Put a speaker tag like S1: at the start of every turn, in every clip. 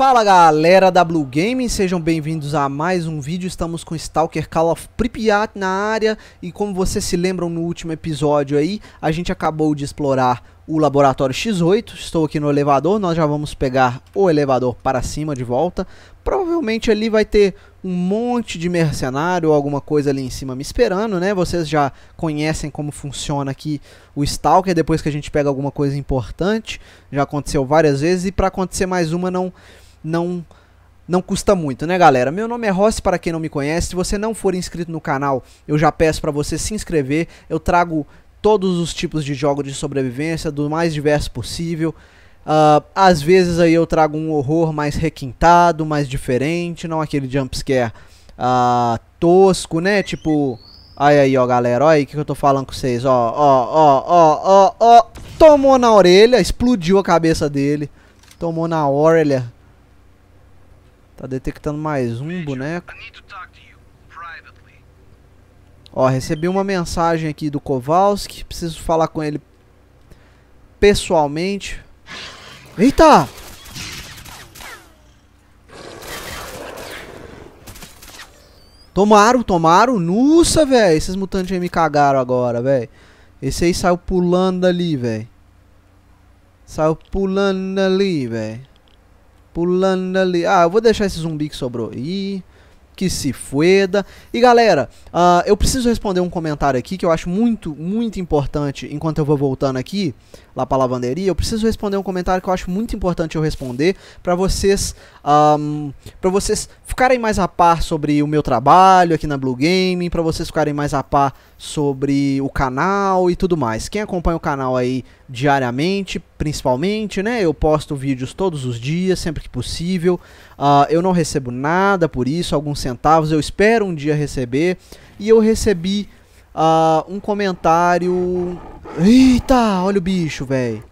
S1: Fala galera da Blue Gaming, sejam bem-vindos a mais um vídeo, estamos com Stalker Call of Pripyat na área e como vocês se lembram no último episódio aí, a gente acabou de explorar o laboratório X8, estou aqui no elevador, nós já vamos pegar o elevador para cima de volta, provavelmente ali vai ter um monte de mercenário ou alguma coisa ali em cima me esperando, né, vocês já conhecem como funciona aqui o Stalker, depois que a gente pega alguma coisa importante, já aconteceu várias vezes e para acontecer mais uma não não não custa muito, né, galera? Meu nome é Rossi, para quem não me conhece. Se você não for inscrito no canal, eu já peço para você se inscrever. Eu trago todos os tipos de jogos de sobrevivência, do mais diverso possível. Uh, às vezes aí eu trago um horror mais requintado, mais diferente, não aquele jumpscare uh, ah, tosco, né? Tipo, aí aí, ó, galera, olha aí o que, que eu tô falando com vocês, ó, ó, ó, ó, ó, ó. Tomou na orelha, explodiu a cabeça dele. Tomou na orelha Tá detectando mais um boneco. Ó, recebi uma mensagem aqui do Kowalski. Preciso falar com ele pessoalmente. Eita! Tomaram, tomaram. Nossa, velho. Esses mutantes aí me cagaram agora, velho. Esse aí saiu pulando ali, velho. Saiu pulando ali, velho. Pulando ali. Ah, eu vou deixar esse zumbi que sobrou aí. Que se foda. E galera, uh, eu preciso responder um comentário aqui que eu acho muito, muito importante. Enquanto eu vou voltando aqui, lá pra lavanderia, eu preciso responder um comentário que eu acho muito importante eu responder para vocês. Um, para vocês ficarem mais a par sobre o meu trabalho aqui na Blue Gaming para vocês ficarem mais a par sobre o canal e tudo mais. Quem acompanha o canal aí diariamente, principalmente, né? Eu posto vídeos todos os dias, sempre que possível. Uh, eu não recebo nada por isso, alguns centavos. Eu espero um dia receber. E eu recebi uh, um comentário. Eita, olha o bicho, velho.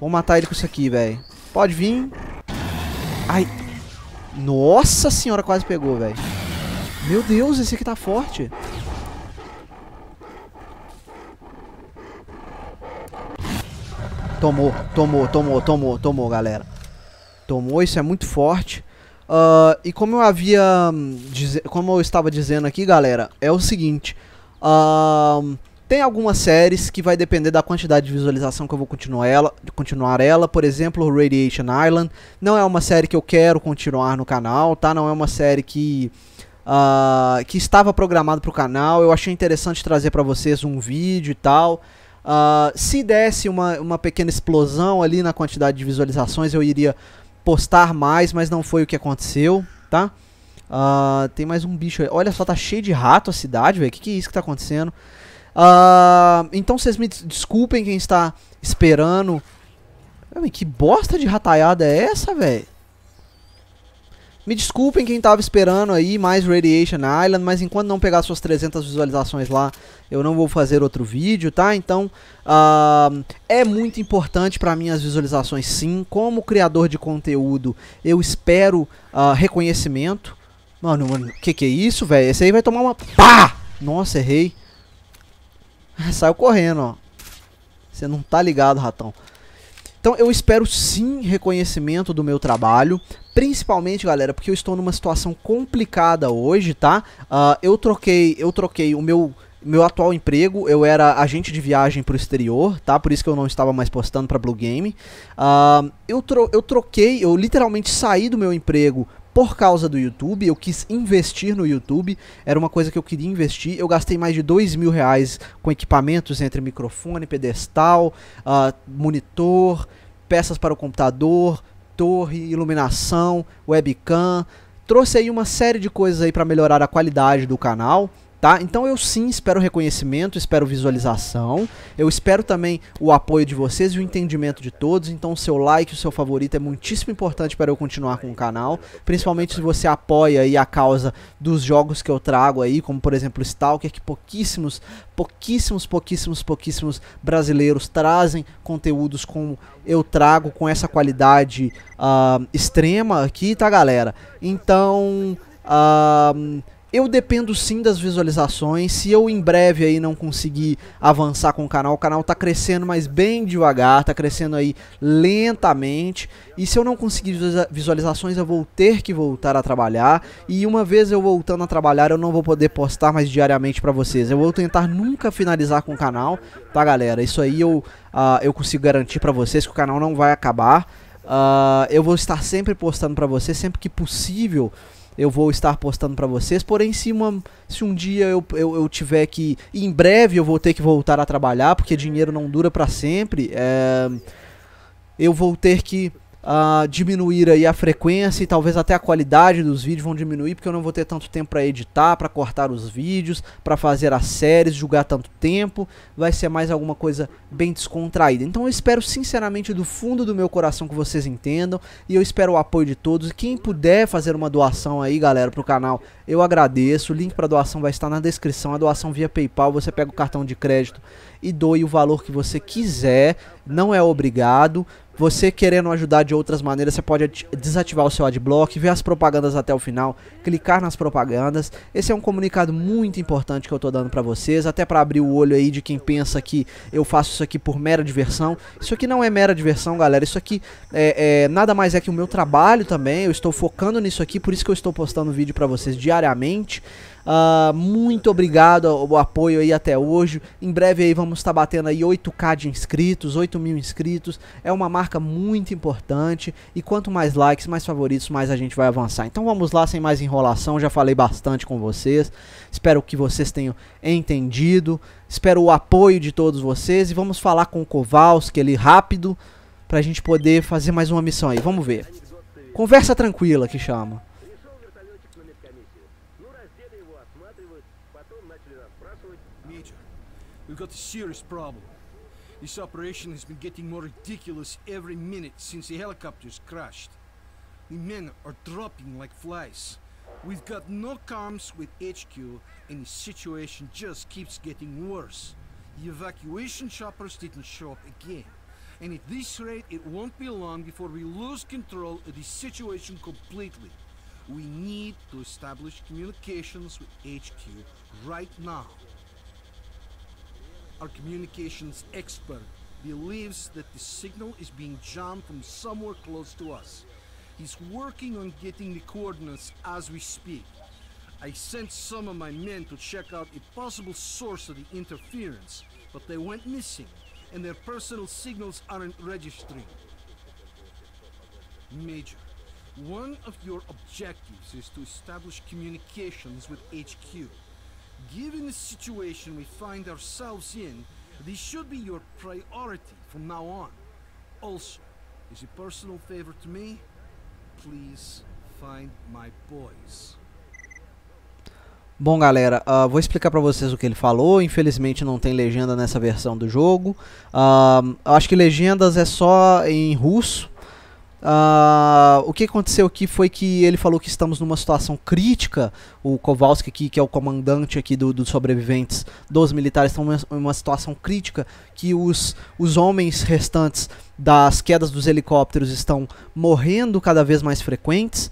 S1: Vou matar ele com isso aqui, velho. Pode vir. Ai. Nossa senhora, quase pegou, velho. Meu Deus, esse aqui tá forte. Tomou, tomou, tomou, tomou, tomou, galera. Tomou, isso é muito forte. Uh, e como eu havia. Hum, como eu estava dizendo aqui, galera, é o seguinte. Uh, tem algumas séries que vai depender da quantidade de visualização que eu vou continuar ela, continuar ela. Por exemplo, Radiation Island. Não é uma série que eu quero continuar no canal, tá? Não é uma série que. Uh, que estava programado para o canal. Eu achei interessante trazer para vocês um vídeo e tal. Uh, se desse uma, uma pequena explosão ali na quantidade de visualizações, eu iria postar mais, mas não foi o que aconteceu, tá? Uh, tem mais um bicho aí. Olha só, tá cheio de rato a cidade, velho. Que que é isso que tá acontecendo? Uh, então vocês me desculpem quem está esperando. que bosta de rataiada é essa, velho? Me desculpem quem tava esperando aí mais Radiation Island, mas enquanto não pegar suas 300 visualizações lá, eu não vou fazer outro vídeo, tá? Então, uh, é muito importante para mim as visualizações sim. Como criador de conteúdo, eu espero uh, reconhecimento. Mano, mano, que que é isso, velho? Esse aí vai tomar uma... Pá! Nossa, errei. Saiu correndo, ó. Você não tá ligado, ratão. Então eu espero sim reconhecimento do meu trabalho. Principalmente, galera, porque eu estou numa situação complicada hoje, tá? Uh, eu troquei, eu troquei o meu meu atual emprego, eu era agente de viagem para o exterior, tá? Por isso que eu não estava mais postando para Blue Game. Uh, eu, tro eu troquei, eu literalmente saí do meu emprego por causa do YouTube, eu quis investir no YouTube, era uma coisa que eu queria investir, eu gastei mais de dois mil reais com equipamentos entre microfone, pedestal, uh, monitor, peças para o computador, torre, iluminação, webcam. Trouxe aí uma série de coisas aí para melhorar a qualidade do canal tá? Então eu sim espero reconhecimento, espero visualização, eu espero também o apoio de vocês e o entendimento de todos. Então o seu like, o seu favorito é muitíssimo importante para eu continuar com o canal, principalmente se você apoia aí a causa dos jogos que eu trago aí, como por exemplo o Stalker, que pouquíssimos, pouquíssimos, pouquíssimos, pouquíssimos brasileiros trazem conteúdos como eu trago com essa qualidade uh, extrema aqui, tá, galera? Então, uh, eu dependo sim das visualizações. Se eu em breve aí não conseguir avançar com o canal, o canal tá crescendo, mas bem devagar, tá crescendo aí lentamente. E se eu não conseguir visualizações, eu vou ter que voltar a trabalhar. E uma vez eu voltando a trabalhar, eu não vou poder postar mais diariamente para vocês. Eu vou tentar nunca finalizar com o canal, tá galera? Isso aí eu, uh, eu consigo garantir para vocês que o canal não vai acabar. Uh, eu vou estar sempre postando para vocês, sempre que possível, eu vou estar postando para vocês. Porém, se, uma, se um dia eu, eu, eu, tiver que. Em breve eu vou ter que voltar a trabalhar, porque dinheiro não dura para sempre. É, eu vou ter que uh, diminuir aí a frequência e talvez até a qualidade dos vídeos vão diminuir, porque eu não vou ter tanto tempo para editar, para cortar os vídeos, para fazer as séries, julgar tanto tempo, vai ser mais alguma coisa bem descontraída. Então eu espero sinceramente do fundo do meu coração que vocês entendam e eu espero o apoio de todos. Quem puder fazer uma doação aí, galera, pro canal, eu agradeço. O link para doação vai estar na descrição, a doação via PayPal, você pega o cartão de crédito e doe o valor que você quiser, não é obrigado. Você querendo ajudar de outras maneiras, você pode desativar o seu adblock, ver as propagandas até o final, clicar nas propagandas. Esse é um comunicado muito importante que eu estou dando para vocês, até para abrir o olho aí de quem pensa que eu faço isso aqui por mera diversão. Isso aqui não é mera diversão, galera. Isso aqui é, é nada mais é que o meu trabalho também. Eu estou focando nisso aqui, por isso que eu estou postando vídeo para vocês diariamente. Uh, muito obrigado o apoio aí até hoje. Em breve aí vamos estar tá batendo aí 8k de inscritos, 8 mil inscritos. É uma marca muito importante e quanto mais likes, mais favoritos, mais a gente vai avançar. Então vamos lá, sem mais enrolação, já falei bastante com vocês. Espero que vocês tenham entendido. Espero o apoio de todos vocês e vamos falar com o Kowalski ali rápido pra gente poder fazer mais uma missão aí. Vamos ver. Conversa tranquila que chama.
S2: We've got a serious problem. This operation has been getting more ridiculous every minute since the helicopters crashed. The men are dropping like flies. We've got no comms with HQ, and the situation just keeps getting worse. The evacuation choppers didn't show up again. And at this rate, it won't be long before we lose control of the situation completely. We need to establish communications with HQ right now. Our communications expert believes that the signal is being jammed from somewhere close to us. He's working on getting the coordinates as we speak. I sent some of my men to check out a possible source of the interference, but they went missing, and their personal signals aren't registering. Major, one of your objectives is to establish communications with HQ. Given the situation we find ourselves in, this should be your priority from now on. Also, as a personal favor to me, please find my boys.
S1: Bom, galera, uh, vou explicar para vocês o que ele falou. Infelizmente não tem legenda nessa versão do jogo. Uh, acho que legendas é só em russo, Uh, o que aconteceu aqui foi que ele falou que estamos numa situação crítica. O Kowalski, aqui, que é o comandante aqui dos do sobreviventes, dos militares, estão em uma situação crítica. Que os, os homens restantes das quedas dos helicópteros estão morrendo cada vez mais frequentes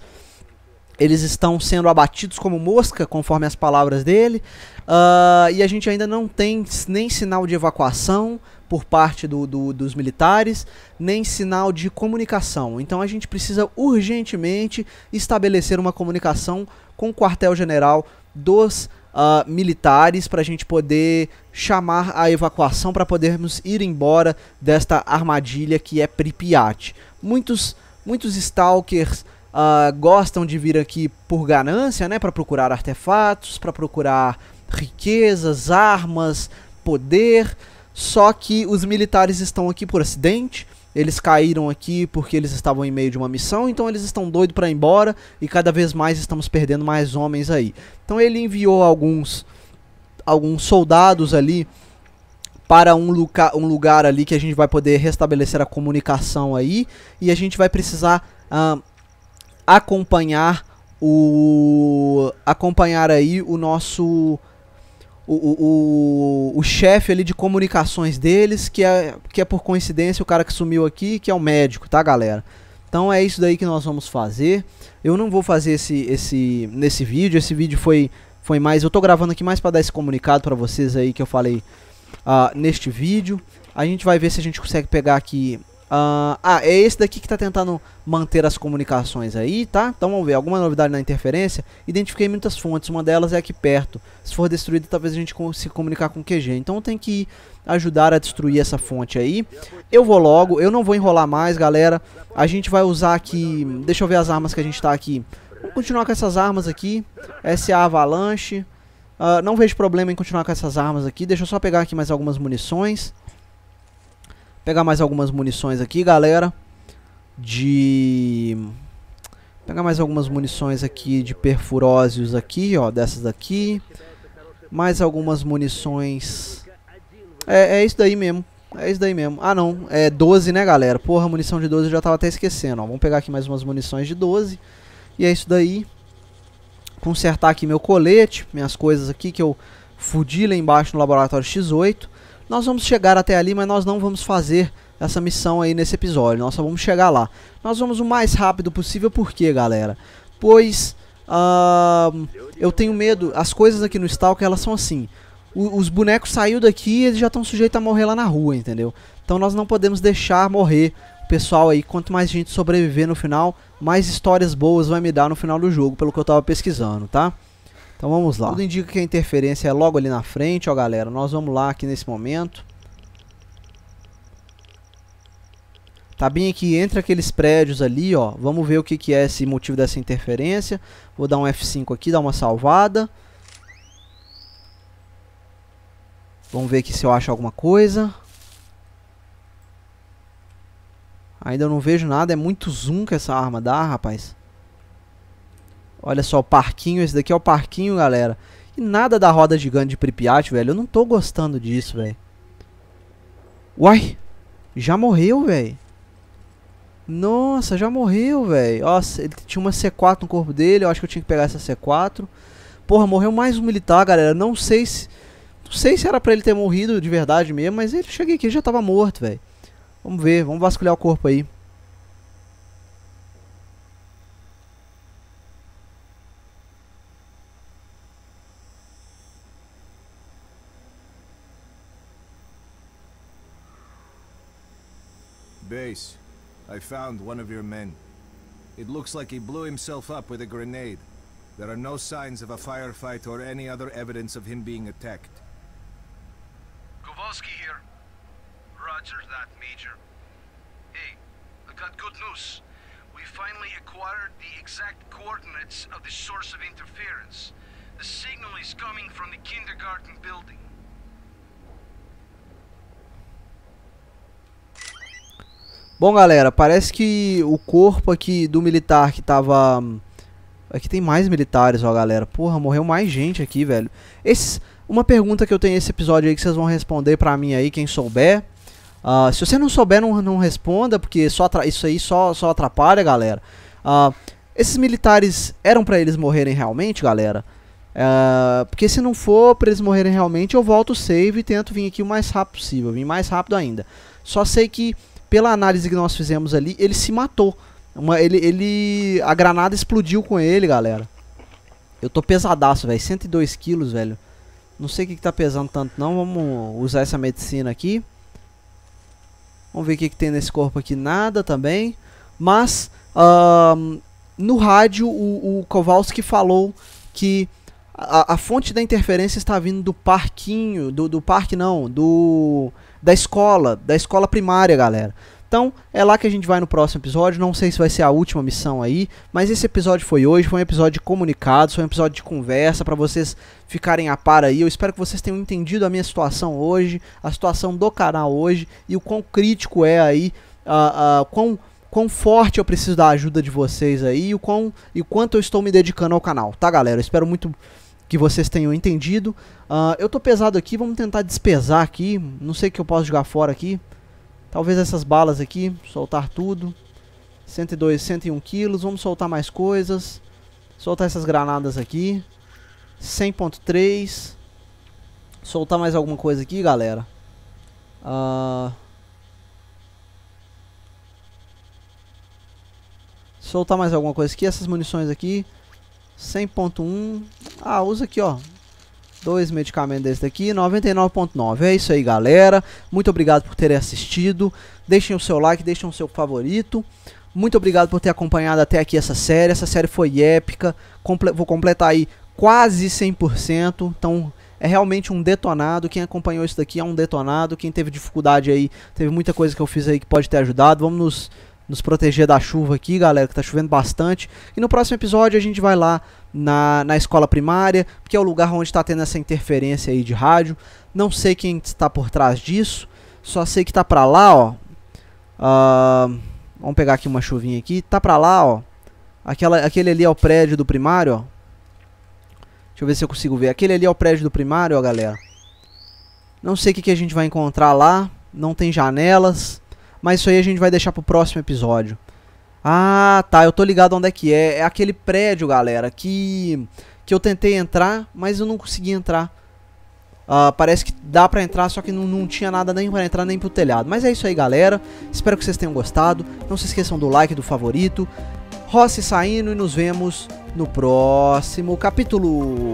S1: eles estão sendo abatidos como mosca, conforme as palavras dele. Uh, e a gente ainda não tem nem sinal de evacuação por parte do, do, dos militares, nem sinal de comunicação. Então a gente precisa urgentemente estabelecer uma comunicação com o quartel-general dos uh, militares para a gente poder chamar a evacuação para podermos ir embora desta armadilha que é Pripyat. Muitos, muitos stalkers uh, gostam de vir aqui por ganância, né, para procurar artefatos, para procurar riquezas, armas, poder. Só que os militares estão aqui por acidente. Eles caíram aqui porque eles estavam em meio de uma missão, então eles estão doidos para ir embora e cada vez mais estamos perdendo mais homens aí. Então ele enviou alguns alguns soldados ali para um, lugar, um lugar ali que a gente vai poder restabelecer a comunicação aí e a gente vai precisar uh, acompanhar o acompanhar aí o nosso o, o, o, o chefe ali de comunicações deles, que é, que é por coincidência o cara que sumiu aqui, que é o médico, tá galera? Então é isso daí que nós vamos fazer. Eu não vou fazer esse, esse nesse vídeo, esse vídeo foi, foi mais... Eu tô gravando aqui mais para dar esse comunicado para vocês aí que eu falei uh, neste vídeo. A gente vai ver se a gente consegue pegar aqui Uh, ah, é esse daqui que está tentando manter as comunicações aí, tá? Então vamos ver, alguma novidade na interferência? Identifiquei muitas fontes, uma delas é aqui perto. Se for destruída, talvez a gente se comunicar com o QG. Então tem que ajudar a destruir essa fonte aí. Eu vou logo, eu não vou enrolar mais, galera. A gente vai usar aqui... Deixa eu ver as armas que a gente está aqui. Vamos continuar com essas armas aqui. SA Avalanche. Uh, não vejo problema em continuar com essas armas aqui. Deixa eu só pegar aqui mais algumas munições. Pegar mais algumas munições aqui, galera. De... Pegar mais algumas munições aqui de perfurósios aqui, ó. Dessas daqui. Mais algumas munições... É, é isso daí mesmo. É isso daí mesmo. Ah, não. É 12, né, galera? Porra, munição de 12 eu já tava até esquecendo, ó. Vamos pegar aqui mais umas munições de 12. E é isso daí. Consertar aqui meu colete, minhas coisas aqui que eu fudi lá embaixo no laboratório X8. Nós vamos chegar até ali, mas nós não vamos fazer essa missão aí nesse episódio. Nós só vamos chegar lá. Nós vamos o mais rápido possível, por quê, galera? Pois uh, eu tenho medo, as coisas aqui no Stalker, elas são assim. O, os bonecos saiu daqui e eles já estão sujeitos a morrer lá na rua, entendeu? Então nós não podemos deixar morrer o pessoal aí. Quanto mais gente sobreviver no final, mais histórias boas vai me dar no final do jogo, pelo que eu tava pesquisando, tá? Então vamos lá. Tudo indica que a interferência é logo ali na frente, ó galera. Nós vamos lá aqui nesse momento. Tá bem aqui entre aqueles prédios ali, ó. Vamos ver o que, que é esse motivo dessa interferência. Vou dar um F5 aqui, dar uma salvada. Vamos ver aqui se eu acho alguma coisa. Ainda não vejo nada, é muito zoom que essa arma dá, rapaz. Olha só o parquinho, esse daqui é o parquinho, galera. E nada da roda gigante de Pripyat, velho. Eu não tô gostando disso, velho. Uai, já morreu, velho. Nossa, já morreu, velho. Nossa, ele tinha uma C4 no corpo dele. Eu acho que eu tinha que pegar essa C4. Porra, morreu mais um militar, galera. Não sei se... Não sei se era pra ele ter morrido de verdade mesmo, mas ele cheguei aqui já tava morto, velho. Vamos ver, vamos vasculhar o corpo aí.
S2: Base. I found one of your men. It looks like he blew himself up with a grenade. There are no signs of a firefight or any other evidence of him being attacked. Kowalski here. Roger that, Major. Hey, I got good news. We finally acquired the exact coordinates of the source of interference. The signal is coming from the kindergarten building.
S1: Bom, galera, parece que o corpo aqui do militar que tava... Aqui hum, é tem mais militares, ó, galera. Porra, morreu mais gente aqui, velho. Esse... Uma pergunta que eu tenho nesse episódio aí que vocês vão responder pra mim aí, quem souber. Uh, se você não souber, não, não responda, porque só isso aí só, só atrapalha, galera. Uh, esses militares eram para eles morrerem realmente, galera? Uh, porque se não for para eles morrerem realmente, eu volto o save e tento vir aqui o mais rápido possível, vir mais rápido ainda. Só sei que pela análise que nós fizemos ali, ele se matou. Uma, ele, ele. A granada explodiu com ele, galera. Eu tô pesadaço, velho. 102 quilos, velho. Não sei o que, que tá pesando tanto, não. Vamos usar essa medicina aqui. Vamos ver o que, que tem nesse corpo aqui. Nada também. Mas. Uh, no rádio, o, o Kowalski falou que a, a, fonte da interferência está vindo do parquinho, do, do parque não, do da escola, da escola primária, galera. Então, é lá que a gente vai no próximo episódio. Não sei se vai ser a última missão aí, mas esse episódio foi hoje. Foi um episódio de comunicado, foi um episódio de conversa para vocês ficarem a par aí. Eu espero que vocês tenham entendido a minha situação hoje, a situação do canal hoje e o quão crítico é aí, a, a, quão quão forte eu preciso da ajuda de vocês aí e o, quão, e o quanto eu estou me dedicando ao canal, tá galera? Eu espero muito que vocês tenham entendido. Uh, eu tô pesado aqui, vamos tentar despesar aqui. Não sei o que eu posso jogar fora aqui. Talvez essas balas aqui, soltar tudo. 102, 101 quilos. Vamos soltar mais coisas. Soltar essas granadas aqui. 100.3. Soltar mais alguma coisa aqui, galera. Uh... Soltar mais alguma coisa aqui. Essas munições aqui. 100.1. Ah, usa aqui, ó. Dois medicamentos desse daqui, 99.9. É isso aí, galera. Muito obrigado por terem assistido. Deixem o seu like, deixem o seu favorito. Muito obrigado por ter acompanhado até aqui essa série. Essa série foi épica. Comple vou completar aí quase 100%. Então, é realmente um detonado. Quem acompanhou isso daqui é um detonado. Quem teve dificuldade aí, teve muita coisa que eu fiz aí que pode ter ajudado. Vamos nos nos proteger da chuva aqui, galera, que tá chovendo bastante. E no próximo episódio a gente vai lá na, na escola primária, que é o lugar onde está tendo essa interferência aí de rádio. Não sei quem está por trás disso, só sei que tá pra lá, ó. Uh, vamos pegar aqui uma chuvinha aqui. Tá pra lá, ó. Aquela, aquele ali é o prédio do primário, ó. Deixa eu ver se eu consigo ver. Aquele ali é o prédio do primário, ó, galera. Não sei o que, que a gente vai encontrar lá. Não tem janelas mas isso aí a gente vai deixar pro próximo episódio. Ah, tá, eu tô ligado onde é que é. É aquele prédio, galera, que que eu tentei entrar, mas eu não consegui entrar. Uh, parece que dá para entrar, só que não, não tinha nada nem para entrar nem pro telhado. Mas é isso aí, galera. Espero que vocês tenham gostado. Não se esqueçam do like, do favorito. Rossi saindo e nos vemos no próximo capítulo.